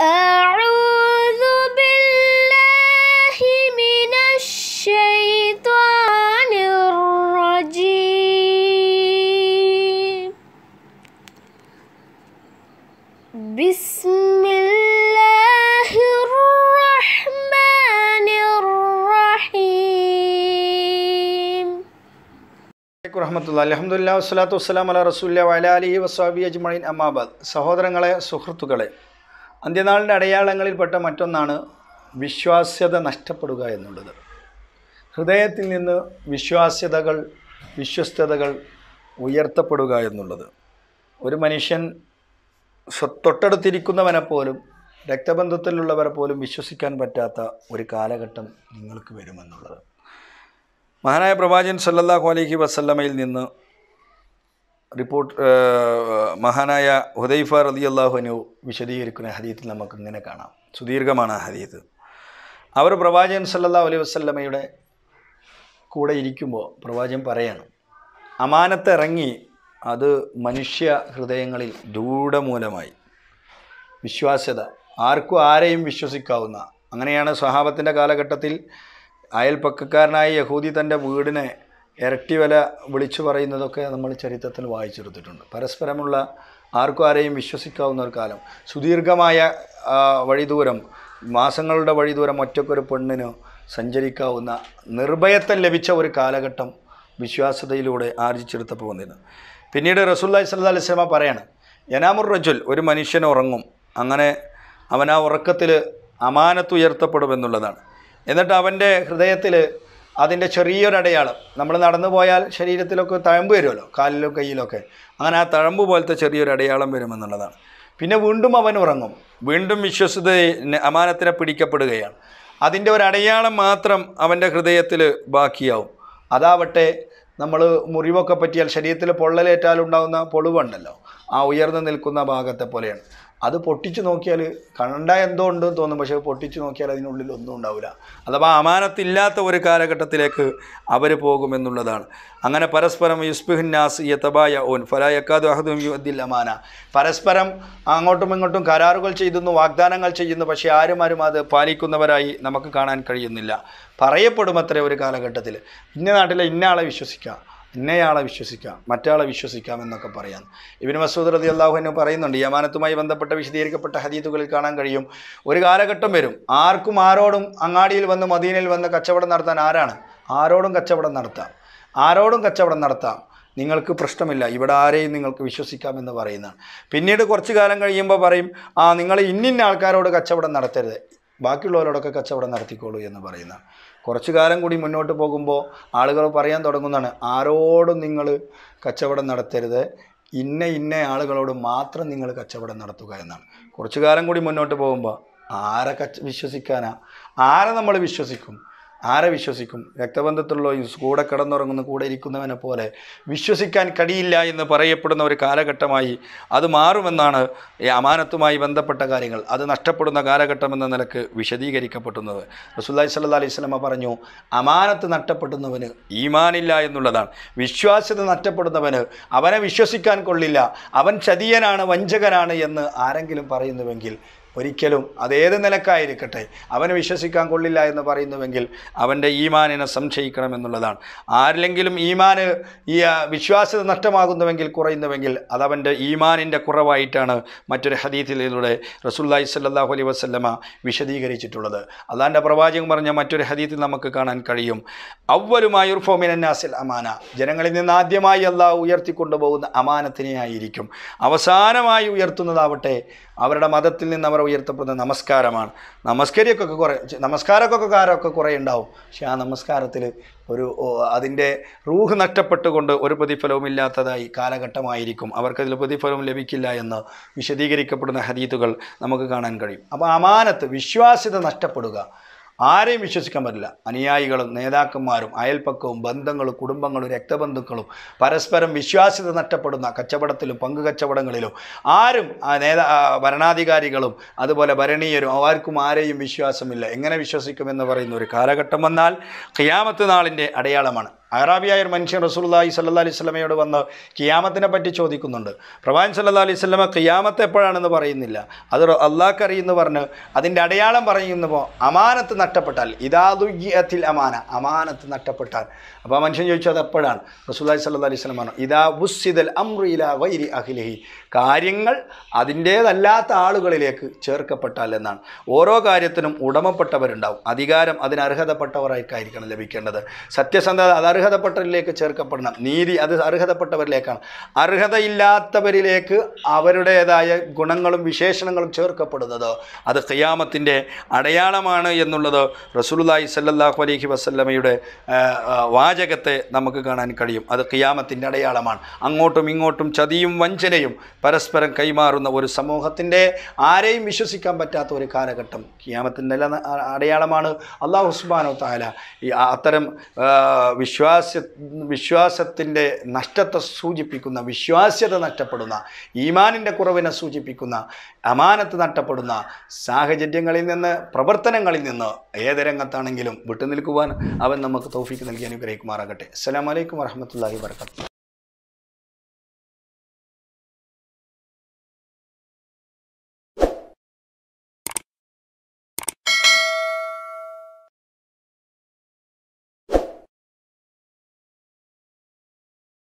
أعوذ بالله من الشيطان الرجيم بسم الله الرحمن الرحيم ورحمة الله الحمد لله والصلاة والسلام على رسول الله وعلى آله وصحبه أجمعين أما بعد സഹോദരങ്ങളെ സുഹൃത്തുക്കളെ അന്ത്യനാളിൻ്റെ അടയാളങ്ങളിൽപ്പെട്ട മറ്റൊന്നാണ് വിശ്വാസ്യത നഷ്ടപ്പെടുക എന്നുള്ളത് ഹൃദയത്തിൽ നിന്ന് വിശ്വാസ്യതകൾ വിശ്വസ്തതകൾ ഉയർത്തപ്പെടുക എന്നുള്ളത് ഒരു മനുഷ്യൻ തൊട്ടടുത്തിരിക്കുന്നവനെ പോലും രക്തബന്ധത്തിലുള്ളവരെ പോലും വിശ്വസിക്കാൻ പറ്റാത്ത ഒരു കാലഘട്ടം നിങ്ങൾക്ക് വരുമെന്നുള്ളത് മഹാനായ പ്രവാചൻ സല്ലല്ലാഹു അലൈഹി വസല്ലമയിൽ നിന്ന് റിപ്പോർട്ട് മഹാനായ ഹുദൈഫ റതി അള്ളാഹുനു വിശദീകരിക്കുന്ന ഹദീത്തിൽ നമുക്ക് ഇങ്ങനെ കാണാം സുദീർഘമാണ് ആ ഹദീത്ത് അവർ പ്രവാചകൻ സല്ലാ അലൈഹി വസ്ലമയുടെ കൂടെ ഇരിക്കുമ്പോൾ പ്രവാചകൻ പറയാണ് അമാനത്തിറങ്ങി അത് മനുഷ്യ ഹൃദയങ്ങളിൽ ദൂഢമൂലമായി വിശ്വാസ്യത ആർക്കും ആരെയും വിശ്വസിക്കാവുന്ന അങ്ങനെയാണ് സഹാബത്തിൻ്റെ കാലഘട്ടത്തിൽ അയൽപ്പക്കക്കാരനായ യഹൂദി തൻ്റെ വീടിനെ ഇരട്ടി വില വിളിച്ചു പറയുന്നതൊക്കെ നമ്മൾ ചരിത്രത്തിൽ വായിച്ചെടുത്തിട്ടുണ്ട് പരസ്പരമുള്ള ആർക്കും ആരെയും വിശ്വസിക്കാവുന്ന ഒരു കാലം സുദീർഘമായ വഴിദൂരം മാസങ്ങളുടെ വഴിദൂരം ഒറ്റക്കൊരു പെണ്ണിന് സഞ്ചരിക്കാവുന്ന നിർഭയത്വം ലഭിച്ച ഒരു കാലഘട്ടം വിശ്വാസതയിലൂടെ ആർജിച്ചെടുത്തപ്പോൾ വന്നിരുന്നു പിന്നീട് റസൂല്ലായി സല്ലാ അലിസ്ലാമ പറയാണ് യനാമുർ റജുൽ ഒരു മനുഷ്യൻ ഉറങ്ങും അങ്ങനെ അവൻ ആ ഉറക്കത്തിൽ അമാനത്തുയർത്തപ്പെടുമെന്നുള്ളതാണ് എന്നിട്ട് അവൻ്റെ ഹൃദയത്തിൽ അതിൻ്റെ ചെറിയൊരടയാളം നമ്മൾ നടന്നു പോയാൽ ശരീരത്തിലൊക്കെ തഴമ്പ് വരുമല്ലോ കാലിലോ കയ്യിലൊക്കെ അങ്ങനെ ആ തഴമ്പ് പോലത്തെ ചെറിയൊരു അടയാളം വരുമെന്നുള്ളതാണ് പിന്നെ വീണ്ടും അവൻ ഉറങ്ങും വീണ്ടും വിശ്വസിത അമാനത്തിനെ പിടിക്കപ്പെടുകയാണ് അതിൻ്റെ ഒരു അടയാളം മാത്രം അവൻ്റെ ഹൃദയത്തിൽ ബാക്കിയാവും അതാവട്ടെ നമ്മൾ മുറിവൊക്കെ പറ്റിയാൽ ശരീരത്തിൽ പൊള്ളലേറ്റാൽ ഉണ്ടാകുന്ന പൊളിവുണ്ടല്ലോ ആ ഉയർന്നു നിൽക്കുന്ന ഭാഗത്തെ പോലെയാണ് അത് പൊട്ടിച്ചു നോക്കിയാൽ കണ്ട എന്തോ ഉണ്ടെന്ന് തോന്നും പക്ഷേ പൊട്ടിച്ചു നോക്കിയാൽ അതിനുള്ളിൽ ഒന്നും ഉണ്ടാവില്ല അഥവാ അമാനത്തില്ലാത്ത ഒരു കാലഘട്ടത്തിലേക്ക് അവർ പോകുമെന്നുള്ളതാണ് അങ്ങനെ പരസ്പരം യുസ്ബിഹിന്നാസ് യതബായ ഓൻ ഫലായക്കാദ് അഹദും യുദ്ദിൽ അമാന പരസ്പരം അങ്ങോട്ടും ഇങ്ങോട്ടും കരാറുകൾ ചെയ്തുന്നു വാഗ്ദാനങ്ങൾ ചെയ്യുന്നു പക്ഷേ ആരും ആരും അത് പാലിക്കുന്നവരായി നമുക്ക് കാണാൻ കഴിയുന്നില്ല പറയപ്പെടും അത്ര ഒരു കാലഘട്ടത്തിൽ ഇന്ന നാട്ടിലെ ഇന്ന ആളെ വിശ്വസിക്കുക ഇന്നയാളെ വിശ്വസിക്കാം മറ്റാളെ വിശ്വസിക്കാം എന്നൊക്കെ പറയാം ഇബിൻ മസൂദ് റതി എന്നു പറയുന്നുണ്ട് യമാനത്തുമായി ബന്ധപ്പെട്ട വിശദീകരിക്കപ്പെട്ട ഹദീത്തുകളിൽ കാണാൻ കഴിയും ഒരു കാലഘട്ടം വരും ആർക്കും ആരോടും അങ്ങാടിയിൽ വന്ന് മദീനയിൽ വന്ന് കച്ചവടം നടത്താൻ ആരാണ് ആരോടും കച്ചവടം നടത്താം ആരോടും കച്ചവടം നടത്താം നിങ്ങൾക്ക് പ്രശ്നമില്ല ഇവിടെ ആരെയും നിങ്ങൾക്ക് വിശ്വസിക്കാമെന്ന് പറയുന്നതാണ് പിന്നീട് കുറച്ച് കാലം കഴിയുമ്പോൾ പറയും ആ നിങ്ങൾ ഇന്നിന്ന ആൾക്കാരോട് കച്ചവടം നടത്തരുത് ബാക്കിയുള്ളവരോടൊക്കെ കച്ചവടം നടത്തിക്കോളൂ എന്ന് പറയുന്നതാണ് കുറച്ചു കാലം കൂടി മുന്നോട്ട് പോകുമ്പോൾ ആളുകൾ പറയാൻ തുടങ്ങുന്നതാണ് ആരോടും നിങ്ങൾ കച്ചവടം നടത്തരുത് ഇന്ന ഇന്ന ആളുകളോട് മാത്രം നിങ്ങൾ കച്ചവടം നടത്തുക എന്നാണ് കുറച്ചു കാലം കൂടി മുന്നോട്ട് പോകുമ്പോൾ ആരെ കച്ച വിശ്വസിക്കാനാ ആരെ നമ്മൾ വിശ്വസിക്കും ആരെ വിശ്വസിക്കും രക്തബന്ധത്തിലുള്ള കൂടെ കിടന്നുറങ്ങുന്ന കൂടെ ഇരിക്കുന്നവനെ പോലെ വിശ്വസിക്കാൻ കഴിയില്ല എന്ന് പറയപ്പെടുന്ന ഒരു കാലഘട്ടമായി അത് മാറുമെന്നാണ് ഈ അമാനത്തുമായി ബന്ധപ്പെട്ട കാര്യങ്ങൾ അത് നഷ്ടപ്പെടുന്ന കാലഘട്ടം എന്ന നിലക്ക് വിശദീകരിക്കപ്പെടുന്നത് റസൂലുള്ളാഹി സല്ല അലൈഹി സ്വലമ പറഞ്ഞു അമാനത്ത് നഷ്ടപ്പെടുന്നവന് ഈമാനില്ല എന്നുള്ളതാണ് വിശ്വാസ്യത നഷ്ടപ്പെടുന്നവന് അവനെ വിശ്വസിക്കാൻ കൊള്ളില്ല അവൻ ചതിയനാണ് വഞ്ചകനാണ് എന്ന് ആരെങ്കിലും പറയുന്നുവെങ്കിൽ ഒരിക്കലും അതേത് നിലക്കായിരിക്കട്ടെ അവനെ വിശ്വസിക്കാൻ കൊള്ളില്ല എന്ന് പറയുന്നുവെങ്കിൽ അവൻ്റെ ഈമാനിനെ സംശയിക്കണമെന്നുള്ളതാണ് ആരിലെങ്കിലും ഈമാന് ഈ വിശ്വാസ്യത നഷ്ടമാകുന്നുവെങ്കിൽ കുറയുന്നുവെങ്കിൽ അതവൻ്റെ ഈമാനിൻ്റെ കുറവായിട്ടാണ് മറ്റൊരു ഹദീത്തിലൂടെ റസൂല്ലായി സല്ലാഹു അലൈ വസ്ല്ലമ വിശദീകരിച്ചിട്ടുള്ളത് അതാൻ്റെ പ്രവാചകൻ പറഞ്ഞ മറ്റൊരു ഹദീത്തിൽ നമുക്ക് കാണാൻ കഴിയും അവരുമായി ഉർഫോമിനാസിൽ അമാന ജനങ്ങളിൽ നിന്ന് ആദ്യമായി അല്ലാ ഉയർത്തിക്കൊണ്ടുപോകുന്ന അമാനത്തിനെ ആയിരിക്കും അവസാനമായി ഉയർത്തുന്നതാവട്ടെ അവരുടെ മതത്തിൽ നിന്ന് അവർ മുറ ഉയർത്തപ്പെടുന്നത് നമസ്കാരമാണ് നമസ്കരിയൊക്കെ കുറേ നമസ്കാരക്കൊക്കെ കാരമൊക്കെ കുറേ ഉണ്ടാവും പക്ഷെ ആ നമസ്കാരത്തിൽ ഒരു അതിൻ്റെ റൂഹ് നഷ്ടപ്പെട്ടുകൊണ്ട് ഒരു പ്രതിഫലവും ഇല്ലാത്തതായി കാലഘട്ടമായിരിക്കും അവർക്കതിൽ പ്രതിഫലവും ലഭിക്കില്ല എന്ന് വിശദീകരിക്കപ്പെടുന്ന ഹദീത്തുകൾ നമുക്ക് കാണാൻ കഴിയും അപ്പോൾ അമാനത്ത് വിശ്വാസ്യത നഷ്ടപ്പെടുക ആരെയും വിശ്വസിക്കാൻ പറ്റില്ല അനുയായികളും നേതാക്കന്മാരും അയൽപ്പക്കവും ബന്ധങ്ങളും കുടുംബങ്ങളും രക്തബന്ധുക്കളും പരസ്പരം വിശ്വാസ്യത നഷ്ടപ്പെടുന്ന കച്ചവടത്തിലും കച്ചവടങ്ങളിലും ആരും നേതാ ഭരണാധികാരികളും അതുപോലെ ഭരണീയരും അവർക്കും ആരെയും വിശ്വാസമില്ല എങ്ങനെ വിശ്വസിക്കുമെന്ന് പറയുന്ന ഒരു കാലഘട്ടം വന്നാൽ ക്യാമത്ത് നാളിൻ്റെ അടയാളമാണ് അറാബിയായ ഒരു മനുഷ്യൻ റസൂല്ലായി സല്ലാ അലൈഹി സ്വലമയോട് വന്ന് കിയാമത്തിനെ പറ്റി ചോദിക്കുന്നുണ്ട് പ്രവാൻ സല്ലാ അലൈഹി സ്വലമ കിയാമത്ത് എപ്പോഴാണെന്ന് പറയുന്നില്ല അത് അറിയുന്നു പറഞ്ഞ് അതിൻ്റെ അടയാളം പറയുന്നപ്പോൾ അമാനത്ത് നഷ്ടപ്പെട്ടാൽ ഇതാദുയ്യത്തിൽ അമാന അമാനത്ത് നഷ്ടപ്പെട്ടാൽ അപ്പോൾ ആ മനുഷ്യൻ ചോദിച്ചു അത് എപ്പോഴാണ് റസൂല്ലായി സല്ലാ അലൈഹി സ്വലം പറഞ്ഞു ഇതാ ഉസ്സിദൽ അമ്രുല വൈരി അഖിലഹി കാര്യങ്ങൾ അതിൻ്റേതല്ലാത്ത ആളുകളിലേക്ക് ചേർക്കപ്പെട്ടാൽ എന്നാണ് ഓരോ കാര്യത്തിനും ഉടമപ്പെട്ടവരുണ്ടാവും അധികാരം അതിന് അർഹതപ്പെട്ടവരായിട്ടായിരിക്കണം ലഭിക്കേണ്ടത് സത്യസന്ധത അതാർ അർഹതപ്പെട്ടവരിലേക്ക് ചേർക്കപ്പെടണം നീതി അത് അർഹതപ്പെട്ടവരിലേക്കാണ് അർഹതയില്ലാത്തവരിലേക്ക് അവരുടേതായ ഗുണങ്ങളും വിശേഷണങ്ങളും ചേർക്കപ്പെടുന്നത് അത് ഖിയാമത്തിൻ്റെ അടയാളമാണ് എന്നുള്ളത് റസൂലുള്ളാഹി സല്ലാഹു അലൈഹി വസല്ലമയുടെ വാചകത്തെ നമുക്ക് കാണാൻ കഴിയും അത് ഖിയാമത്തിൻ്റെ അടയാളമാണ് അങ്ങോട്ടും ഇങ്ങോട്ടും ചതിയും വഞ്ചനയും പരസ്പരം കൈമാറുന്ന ഒരു സമൂഹത്തിൻ്റെ ആരെയും വിശ്വസിക്കാൻ പറ്റാത്ത ഒരു കാലഘട്ടം ഖിയാമത്തിൻ്റെ അടയാളമാണ് അള്ളാഹു വ താല ഈ അത്തരം വിശ്വാസ വിശ്വാസ വിശ്വാസത്തിൻ്റെ നഷ്ടത്തെ സൂചിപ്പിക്കുന്ന വിശ്വാസ്യത നഷ്ടപ്പെടുന്ന ഈമാനിൻ്റെ കുറവിനെ സൂചിപ്പിക്കുന്ന അമാനത്ത് നഷ്ടപ്പെടുന്ന സാഹചര്യങ്ങളിൽ നിന്ന് പ്രവർത്തനങ്ങളിൽ നിന്ന് ഏത് രംഗത്താണെങ്കിലും വിട്ടുനിൽക്കുവാൻ അവൻ നമുക്ക് തോഫിക്ക് നൽകി അനുഗ്രഹിക്കുമാറാകട്ടെ അസ്സാം വലൈക്കും വാഹമത്തല്ലാഹി വർക്കാത്തു